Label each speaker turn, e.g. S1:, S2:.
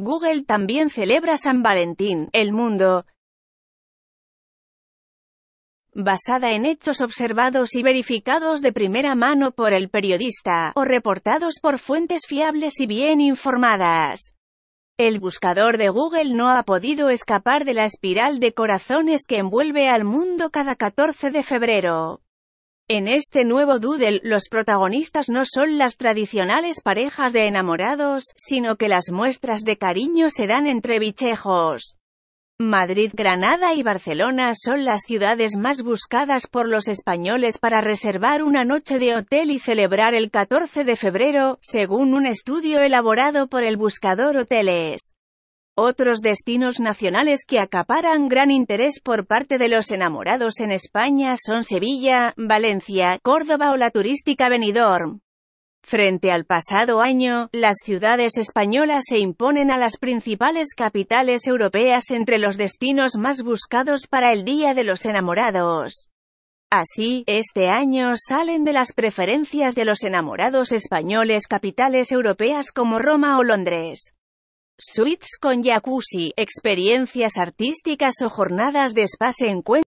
S1: Google también celebra San Valentín, el mundo. Basada en hechos observados y verificados de primera mano por el periodista, o reportados por fuentes fiables y bien informadas. El buscador de Google no ha podido escapar de la espiral de corazones que envuelve al mundo cada 14 de febrero. En este nuevo doodle, los protagonistas no son las tradicionales parejas de enamorados, sino que las muestras de cariño se dan entre bichejos. Madrid, Granada y Barcelona son las ciudades más buscadas por los españoles para reservar una noche de hotel y celebrar el 14 de febrero, según un estudio elaborado por el buscador Hoteles. Otros destinos nacionales que acaparan gran interés por parte de los enamorados en España son Sevilla, Valencia, Córdoba o la turística Benidorm. Frente al pasado año, las ciudades españolas se imponen a las principales capitales europeas entre los destinos más buscados para el Día de los Enamorados. Así, este año salen de las preferencias de los enamorados españoles capitales europeas como Roma o Londres. Suites con jacuzzi, experiencias artísticas o jornadas de spa se encuentran